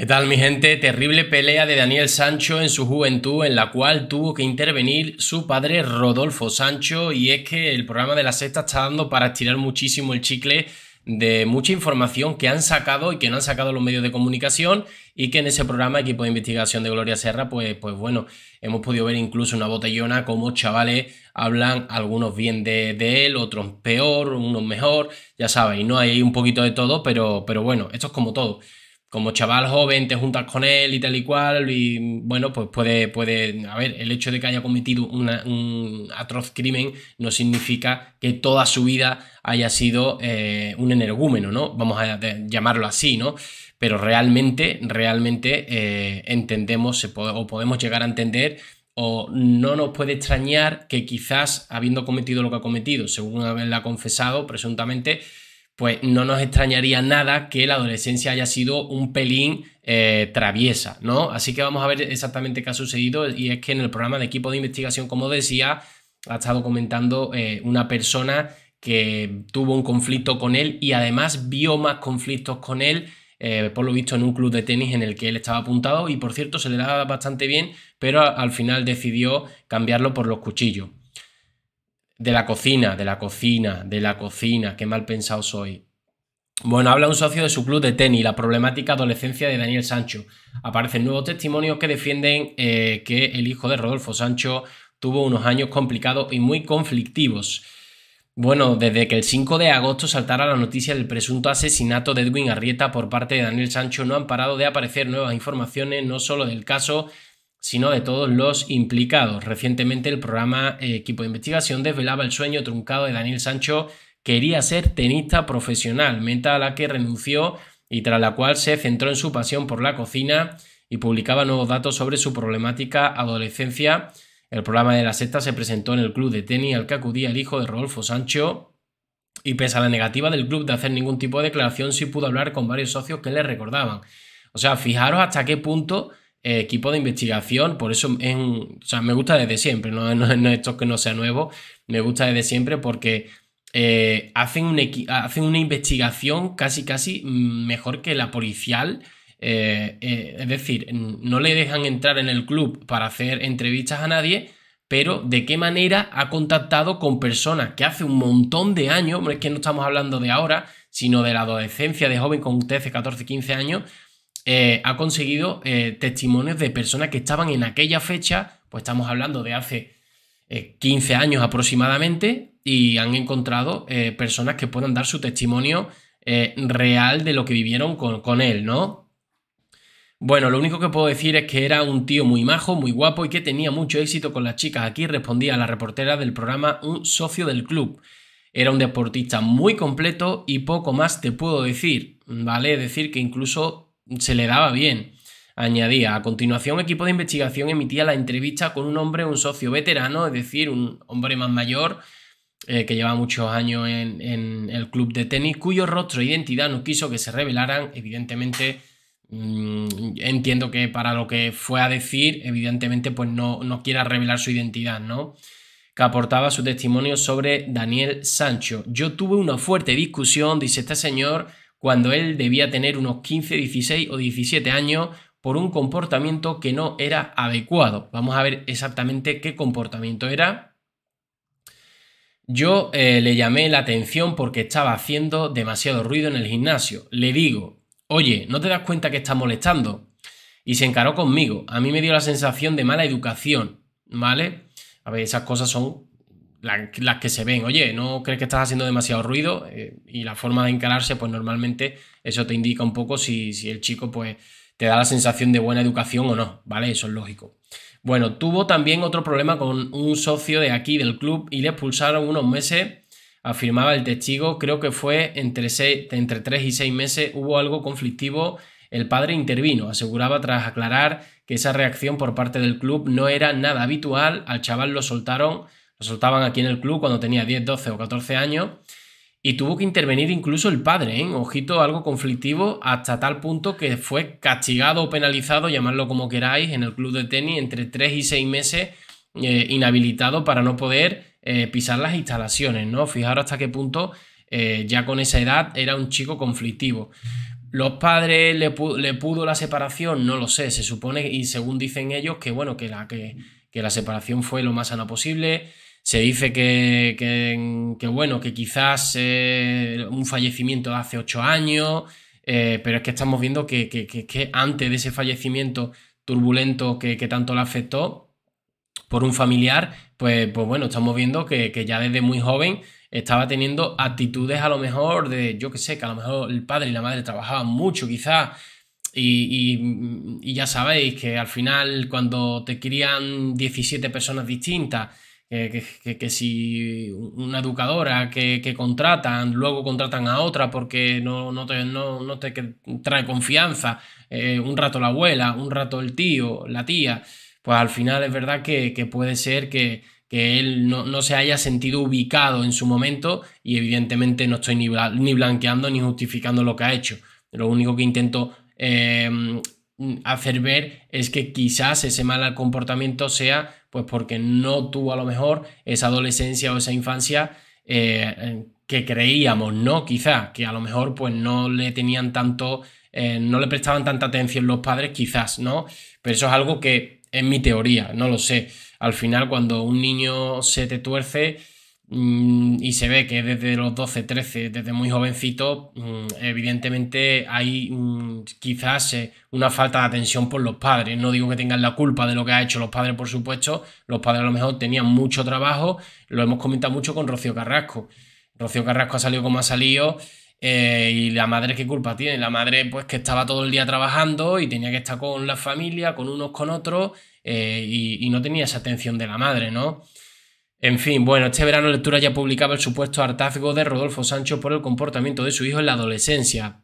¿Qué tal mi gente? Terrible pelea de Daniel Sancho en su juventud en la cual tuvo que intervenir su padre Rodolfo Sancho y es que el programa de la sexta está dando para estirar muchísimo el chicle de mucha información que han sacado y que no han sacado los medios de comunicación y que en ese programa equipo de investigación de Gloria Serra pues, pues bueno hemos podido ver incluso una botellona como chavales hablan algunos bien de, él otros peor unos mejor ya y no hay un poquito de todo pero pero bueno esto es como todo como chaval joven te juntas con él y tal y cual, y bueno, pues puede, puede, a ver, el hecho de que haya cometido un atroz crimen no significa que toda su vida haya sido eh, un energúmeno, ¿no? Vamos a llamarlo así, ¿no? Pero realmente, realmente eh, entendemos o podemos llegar a entender o no nos puede extrañar que quizás habiendo cometido lo que ha cometido, según haberla confesado presuntamente, pues no nos extrañaría nada que la adolescencia haya sido un pelín eh, traviesa, ¿no? Así que vamos a ver exactamente qué ha sucedido y es que en el programa de equipo de investigación, como decía, ha estado comentando eh, una persona que tuvo un conflicto con él y además vio más conflictos con él, eh, por lo visto en un club de tenis en el que él estaba apuntado y por cierto se le daba bastante bien, pero al final decidió cambiarlo por los cuchillos de la cocina, de la cocina, de la cocina, qué mal pensado soy. Bueno, habla un socio de su club de tenis, la problemática adolescencia de Daniel Sancho. Aparecen nuevos testimonios que defienden eh, que el hijo de Rodolfo Sancho tuvo unos años complicados y muy conflictivos. Bueno, desde que el 5 de agosto saltara la noticia del presunto asesinato de Edwin Arrieta por parte de Daniel Sancho, no han parado de aparecer nuevas informaciones, no solo del caso, sino de todos los implicados. Recientemente el programa eh, Equipo de Investigación desvelaba el sueño truncado de Daniel Sancho, quería ser tenista profesional, meta a la que renunció y tras la cual se centró en su pasión por la cocina y publicaba nuevos datos sobre su problemática adolescencia. El programa de la sexta se presentó en el club de tenis al que acudía el hijo de Rodolfo Sancho y pese a la negativa del club de hacer ningún tipo de declaración, sí pudo hablar con varios socios que le recordaban. O sea, fijaros hasta qué punto equipo de investigación, por eso es o sea, me gusta desde siempre, no, no, esto que no sea nuevo, me gusta desde siempre porque eh, hacen, un hacen, una investigación casi casi mm, mejor que la policial. Eh, eh, es decir, no le dejan entrar en el club para hacer entrevistas a nadie, pero de qué manera ha contactado con personas que hace un montón de años, es que no estamos hablando de ahora, sino de la adolescencia de joven con 13, 14, 15 años, eh, ha conseguido eh, testimonios de personas que estaban en aquella fecha, pues estamos hablando de hace 15 eh, años aproximadamente, y han encontrado personas que puedan dar su testimonio real de lo que vivieron con, él, ¿no? Bueno, lo único que puedo decir es que era un tío muy majo, muy guapo y que tenía mucho éxito con las chicas. Aquí respondía la reportera del programa Un socio del club. Era un deportista muy completo y poco más te puedo decir. Vale, decir que incluso se le daba bien. Añadía, a continuación, equipo de investigación emitía la entrevista con un hombre, un socio veterano, es decir, un hombre más mayor, eh, que lleva muchos años en, el club de tenis, cuyo rostro e identidad no quiso que se revelaran. Evidentemente, mm, entiendo que para lo que fue a decir, evidentemente, pues no, no quiera revelar su identidad, ¿no? Que aportaba su testimonio sobre Daniel Sancho. Yo tuve una fuerte discusión, dice este señor, cuando él debía tener unos 15, 16 o 17 años por un comportamiento que no era adecuado. Vamos a ver exactamente qué comportamiento era. Yo eh, le llamé la atención porque estaba haciendo demasiado ruido en el gimnasio. Le digo, oye, ¿no te das cuenta que estás molestando? Y se encaró conmigo. A mí me dio la sensación de mala educación, ¿vale? A ver, esas cosas son las que se ven, oye, no crees que estás haciendo demasiado ruido eh, y la forma de encararse, pues normalmente eso te indica un poco si, el chico pues te da la sensación de buena educación o no, ¿vale? Eso es lógico. Bueno, tuvo también otro problema con un socio de aquí del club y le expulsaron unos meses, afirmaba el testigo, creo que fue entre, seis, entre 3 y 6 meses, hubo algo conflictivo, el padre intervino, aseguraba tras aclarar que esa reacción por parte del club no era nada habitual, al chaval lo soltaron Resultaban aquí en el club cuando tenía 10, 12 o 14 años y tuvo que intervenir incluso el padre, ¿eh? ojito, algo conflictivo, hasta tal punto que fue castigado o penalizado, llamadlo como queráis, en el club de tenis entre 3 y 6 meses eh, inhabilitado para no poder eh, pisar las instalaciones, ¿no? Fijaros hasta qué punto eh, ya con esa edad era un chico conflictivo. ¿Los padres le, pudo la separación? No lo sé, se supone, y según dicen ellos, que bueno, que la, que, que la separación fue lo más sana posible se dice que, bueno, que quizás eh, un fallecimiento hace ocho años, eh, pero es que estamos viendo que, antes de ese fallecimiento turbulento que, tanto le afectó por un familiar, pues, pues bueno, estamos viendo que ya desde muy joven estaba teniendo actitudes a lo mejor de, yo qué sé, que a lo mejor el padre y la madre trabajaban mucho quizás. Y, y, ya sabéis que al final cuando te crían 17 personas distintas que, si una educadora que, contratan, luego contratan a otra porque no, te, no, trae confianza, eh, un rato la abuela, un rato el tío, la tía, pues al final es verdad que, puede ser que, él no, se haya sentido ubicado en su momento y evidentemente no estoy ni, blanqueando ni justificando lo que ha hecho. Lo único que intento eh, Mm, hacer ver es que quizás ese mal comportamiento sea pues porque no tuvo a lo mejor esa adolescencia o esa infancia eh, que creíamos, ¿no? Quizás, que a lo mejor pues no le tenían tanto, eh, no le prestaban tanta atención los padres, quizás, ¿no? Pero eso es algo que en mi teoría, no lo sé. Al final, cuando un niño se te tuerce, Mm, y se ve que desde los 12, 13, desde muy jovencito, mm, evidentemente hay mm, quizás eh, una falta de atención por los padres. No digo que tengan la culpa de lo que han hecho los padres, por supuesto. Los padres a lo mejor tenían mucho trabajo. Lo hemos comentado mucho con Rocío Carrasco. Rocío Carrasco ha salido como ha salido. Eh, y la madre, ¿qué culpa tiene? La madre, pues que estaba todo el día trabajando y tenía que estar con la familia, con unos, con otros, eh, y, y no tenía esa atención de la madre, ¿no? En fin, bueno, este verano Lectura ya publicaba el supuesto hartazgo de Rodolfo Sancho por el comportamiento de su hijo en la adolescencia.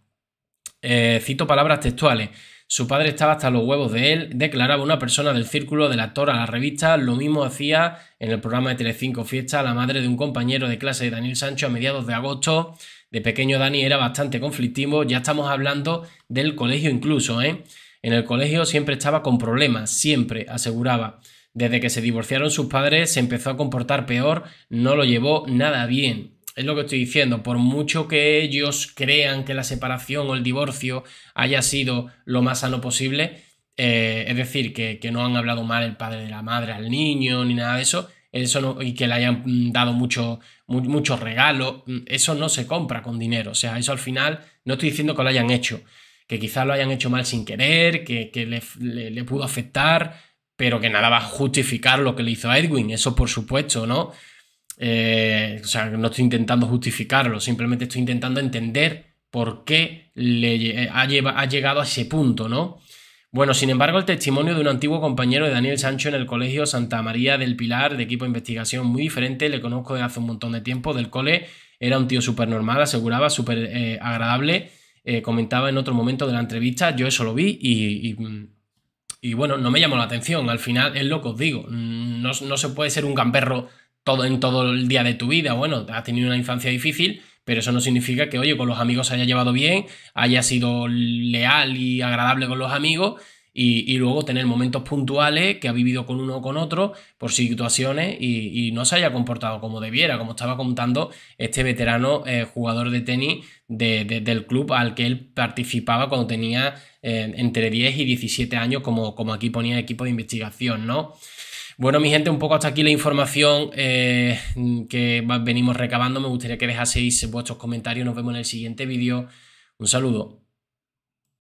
Eh, cito palabras textuales. Su padre estaba hasta los huevos de él, declaraba una persona del círculo del actor a la revista, lo mismo hacía en el programa de Telecinco Fiesta la madre de un compañero de clase de Daniel Sancho a mediados de agosto. De pequeño Dani era bastante conflictivo, ya estamos hablando del colegio incluso, ¿eh? En el colegio siempre estaba con problemas, siempre, aseguraba. Desde que se divorciaron sus padres se empezó a comportar peor, no lo llevó nada bien. Es lo que estoy diciendo, por mucho que ellos crean que la separación o el divorcio haya sido lo más sano posible, eh, es decir, que, no han hablado mal el padre de la madre al niño ni nada de eso, eso y que le hayan dado mucho, mucho regalos, mm, eso no se compra con dinero, o sea, eso al final no estoy diciendo que lo hayan hecho, que quizás lo hayan hecho mal sin querer, que, le pudo afectar, pero que nada va a justificar lo que le hizo a Edwin, eso por supuesto, ¿no? Eh, o sea, no estoy intentando justificarlo, simplemente estoy intentando entender por qué le eh, ha, llegado a ese punto, ¿no? Bueno, sin embargo, el testimonio de un antiguo compañero de Daniel Sancho en el colegio Santa María del Pilar, de equipo de investigación muy diferente, le conozco desde hace un montón de tiempo, del cole, era un tío súper normal, aseguraba, súper agradable, eh, comentaba en otro momento de la entrevista, yo eso lo vi y mm, y bueno, no me llamó la atención. Al final es lo que os digo. No, se puede ser un gamberro todo, en todo el día de tu vida. Bueno, has tenido una infancia difícil, pero eso no significa que, oye, con los amigos se haya llevado bien, haya sido leal y agradable con los amigos y, luego tener momentos puntuales que ha vivido con uno o con otro por situaciones y, no se haya comportado como debiera, como estaba contando este veterano eh, jugador de tenis de, del club al que él participaba cuando tenía eh, entre 10 y 17 años, como, como aquí ponía el equipo de investigación, ¿no? Bueno, mi gente, un poco hasta aquí la información eh, que venimos recabando. Me gustaría que dejaseis vuestros comentarios. Nos vemos en el siguiente vídeo. Un saludo.